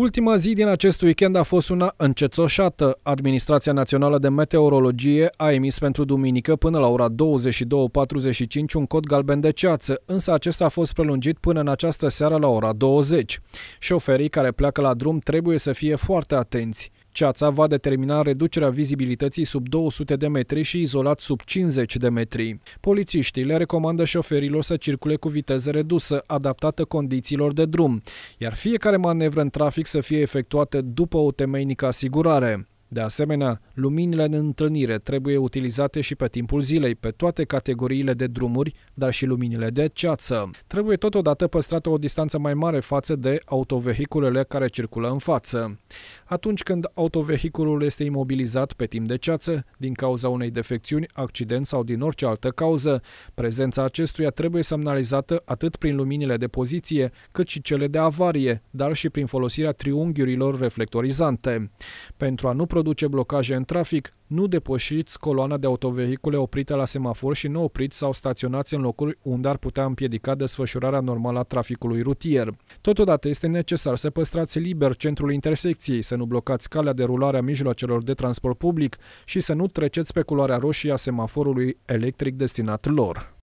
Ultima zi din acest weekend a fost una încețoșată. Administrația Națională de Meteorologie a emis pentru duminică până la ora 22.45 un cod galben de ceață, însă acesta a fost prelungit până în această seară la ora 20. Șoferii care pleacă la drum trebuie să fie foarte atenți. Ceața va determina reducerea vizibilității sub 200 de metri și izolat sub 50 de metri. Polițiștii le recomandă șoferilor să circule cu viteză redusă, adaptată condițiilor de drum, iar fiecare manevră în trafic să fie efectuată după o temeinică asigurare. De asemenea, luminile de întâlnire trebuie utilizate și pe timpul zilei, pe toate categoriile de drumuri, dar și luminile de ceață. Trebuie totodată păstrată o distanță mai mare față de autovehiculele care circulă în față. Atunci când autovehiculul este imobilizat pe timp de ceață, din cauza unei defecțiuni, accident sau din orice altă cauză, prezența acestuia trebuie semnalizată atât prin luminile de poziție, cât și cele de avarie, dar și prin folosirea triunghiurilor reflectorizante. Pentru a nu produce blocaje în trafic, nu depășiți coloana de autovehicule oprite la semafor și nu opriți sau staționați în locuri unde ar putea împiedica desfășurarea normală a traficului rutier. Totodată este necesar să păstrați liber centrul intersecției, să nu blocați calea de rulare a mijloacelor de transport public și să nu treceți pe culoarea roșie a semaforului electric destinat lor.